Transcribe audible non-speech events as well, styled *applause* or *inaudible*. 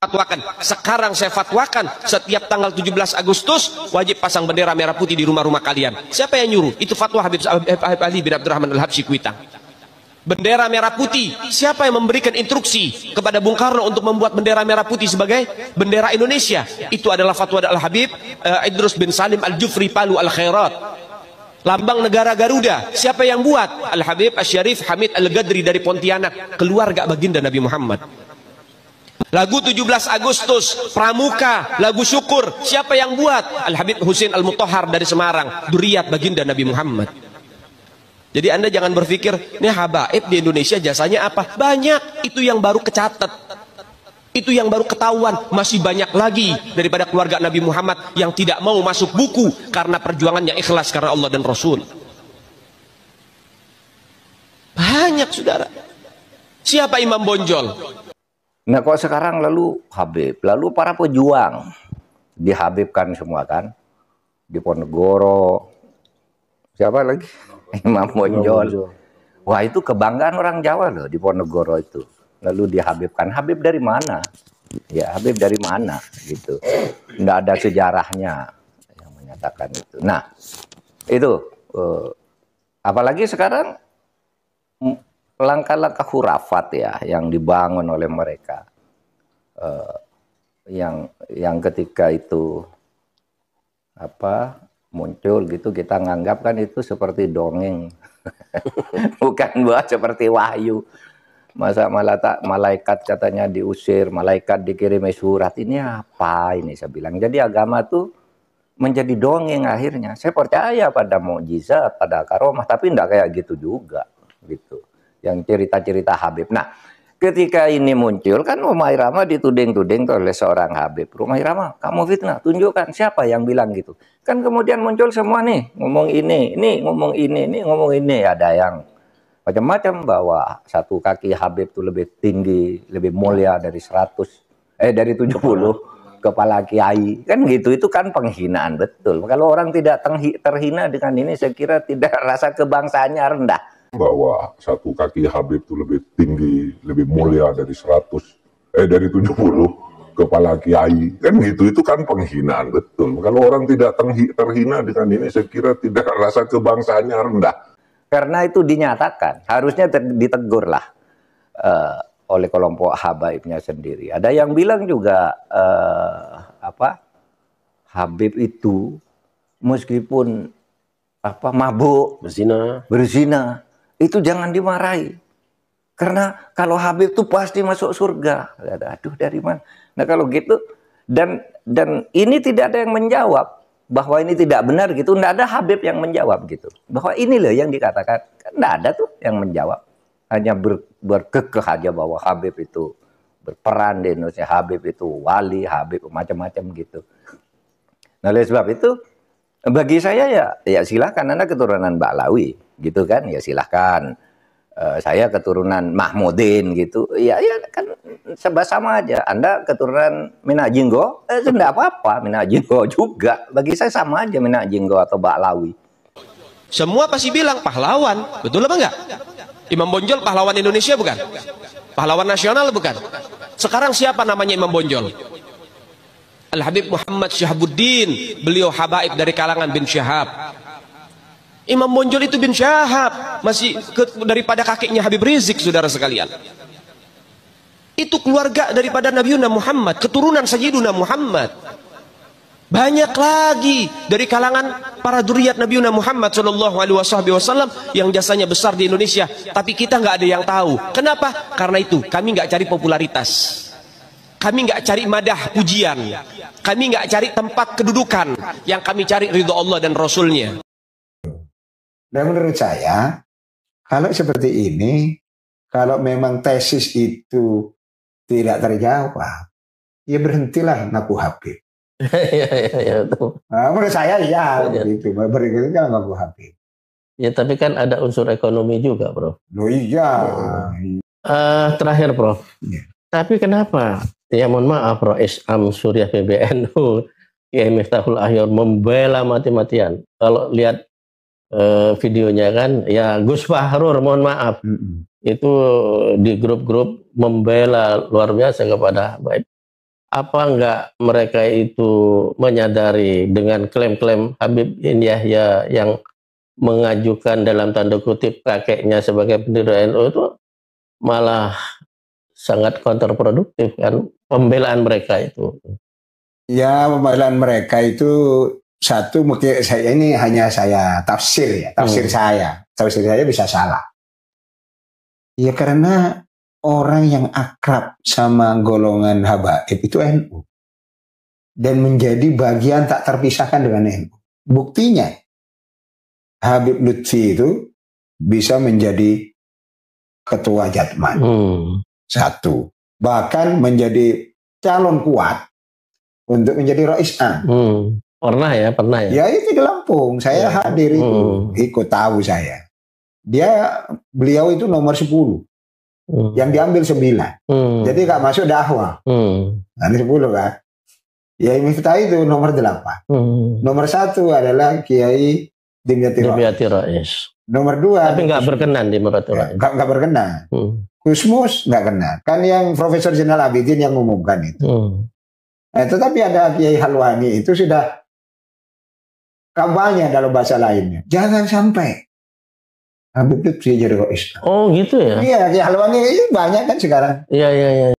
fatwakan. Sekarang saya fatwakan setiap tanggal 17 Agustus wajib pasang bendera merah putih di rumah-rumah kalian. Siapa yang nyuruh? Itu fatwa Habib, Habib, Ali bin Abdurrahman Al-Habsyi Kuitang. Bendera merah putih. Siapa yang memberikan instruksi kepada Bung Karno untuk membuat bendera merah putih sebagai bendera Indonesia? Itu adalah fatwa Al-Habib uh, eh, Idrus bin Salim Al-Jufri Palu Al-Khairat. Lambang negara Garuda, siapa yang buat? Al-Habib Asyarif Hamid Al-Gadri dari Pontianak, keluarga baginda Nabi Muhammad. Lagu 17 Agustus, Pramuka, lagu syukur. Siapa yang buat? Al-Habib Husin Al-Mutohar dari Semarang. Duriat baginda Nabi Muhammad. Jadi anda jangan berpikir, ini habaib di Indonesia jasanya apa? Banyak, itu yang baru kecatat. Itu yang baru ketahuan, masih banyak lagi daripada keluarga Nabi Muhammad yang tidak mau masuk buku karena perjuangannya ikhlas karena Allah dan Rasul. Banyak saudara. Siapa Imam Bonjol? Nah kok sekarang lalu Habib, lalu para pejuang dihabibkan semua kan, di Ponegoro, siapa lagi? *laughs* Imam Bonjol. Wah itu kebanggaan orang Jawa loh di Ponegoro itu. Lalu dihabibkan, Habib dari mana? Ya Habib dari mana gitu. tidak ada sejarahnya yang menyatakan itu. Nah itu, eh, apalagi sekarang langkah-langkah hurafat ya yang dibangun oleh mereka uh, yang yang ketika itu apa muncul gitu kita nganggap kan itu seperti dongeng *laughs* bukan buat seperti wahyu masa malah tak malaikat katanya diusir malaikat dikirimi surat ini apa ini saya bilang jadi agama tuh menjadi dongeng akhirnya saya percaya pada mukjizat pada karomah tapi tidak kayak gitu juga gitu yang cerita-cerita Habib. Nah, ketika ini muncul kan Rumah Irama dituding-tuding oleh seorang Habib. Rumah Irama, kamu fitnah, tunjukkan siapa yang bilang gitu. Kan kemudian muncul semua nih, ngomong ini, ini ngomong ini, ini ngomong ini. Ada yang macam-macam bahwa satu kaki Habib itu lebih tinggi, lebih mulia dari 100, eh dari 70 *laughs* kepala kiai kan gitu itu kan penghinaan betul kalau orang tidak terhina dengan ini saya kira tidak *laughs* rasa kebangsaannya rendah bahwa satu kaki Habib itu lebih tinggi, lebih mulia dari 100 eh dari 70 kepala kiai. Kan gitu itu kan penghinaan betul. Kalau orang tidak terhina dengan ini saya kira tidak rasa kebangsaannya rendah. Karena itu dinyatakan, harusnya ditegur lah uh, oleh kelompok Habibnya sendiri. Ada yang bilang juga uh, apa? Habib itu meskipun apa mabuk, berzina, berzina, itu jangan dimarahi. Karena kalau Habib tuh pasti masuk surga. Aduh dari mana? Nah kalau gitu dan dan ini tidak ada yang menjawab bahwa ini tidak benar gitu. Tidak ada Habib yang menjawab gitu. Bahwa ini loh yang dikatakan. Tidak kan ada tuh yang menjawab. Hanya ber, berkekeh aja bahwa Habib itu berperan di Indonesia. Habib itu wali, Habib macam-macam gitu. Nah oleh sebab itu bagi saya ya ya silakan Anda keturunan Mbak Lawi gitu kan ya silahkan uh, saya keturunan Mahmudin gitu ya ya kan sebab sama aja Anda keturunan Minajinggo eh, tidak apa-apa Minajinggo *laughs* juga bagi saya sama aja Minajinggo atau Baklawi semua pasti bilang pahlawan betul apa enggak Imam Bonjol pahlawan Indonesia bukan pahlawan nasional bukan sekarang siapa namanya Imam Bonjol Al Habib Muhammad Syahbudin beliau habaib dari kalangan bin Syahab Imam Bonjol itu bin Syahab, masih ke, daripada kakeknya Habib Rizik, saudara sekalian. Itu keluarga daripada Nabi Nabi Muhammad, keturunan Sayyiduna Muhammad. Banyak lagi dari kalangan para duriat Nabi Nabi Muhammad Shallallahu Alaihi Wasallam yang jasanya besar di Indonesia, tapi kita nggak ada yang tahu. Kenapa? Karena itu kami nggak cari popularitas, kami nggak cari madah pujian, kami nggak cari tempat kedudukan, yang kami cari ridho Allah dan Rasulnya. Dan nah, menurut saya, kalau seperti ini, kalau memang tesis itu tidak terjawab, ya berhentilah ngaku Habib. ya, ya, ya, nah, menurut saya ya, ya. begitu. Berhentilah ngaku Habib. Ya tapi kan ada unsur ekonomi juga, Bro. Oh iya. Uh, terakhir, Bro. Ya. Tapi kenapa? Ya mohon maaf, Bro. Isam Surya PBNU, Kiai Miftahul Ahyar membela mati-matian. Kalau lihat uh, videonya kan ya Gus Fahrur mohon maaf mm-hmm. itu di grup-grup membela luar biasa kepada Habib apa enggak mereka itu menyadari dengan klaim-klaim Habib bin Yahya yang mengajukan dalam tanda kutip kakeknya sebagai pendiri NU itu malah sangat kontraproduktif kan pembelaan mereka itu. Ya pembelaan mereka itu satu mungkin saya ini hanya saya tafsir ya tafsir hmm. saya tafsir saya bisa salah ya karena orang yang akrab sama golongan habaib itu NU dan menjadi bagian tak terpisahkan dengan NU buktinya Habib Lutfi itu bisa menjadi ketua Jatman hmm. satu bahkan menjadi calon kuat untuk menjadi Rois Am. Hmm. Pernah ya, pernah ya. Ya itu di Lampung. Saya ya. hadir itu, hmm. ikut tahu saya. Dia beliau itu nomor 10. Hmm. Yang diambil 9. Hmm. Jadi gak masuk dakwah. Hmm. Nomor nah, 10 kan. Ya, Kiai Miftah itu nomor 8. Hmm. Nomor 1 adalah Kiai Dimyati Rais. Dimyati Rais. Nomor 2. Tapi gak berkenan di Dimyati Rais. Ya, gak, gak berkenan. Hmm. Kusmus gak kenal. Kan yang Profesor Jenderal Abidin yang mengumumkan itu. Hmm. Nah, tetapi ada Kiai Halwani itu sudah kampanye dalam bahasa lainnya. Jangan sampai Habib Lutfi jadi rois. Oh gitu ya? Iya, haluannya banyak kan sekarang. Iya, iya, iya.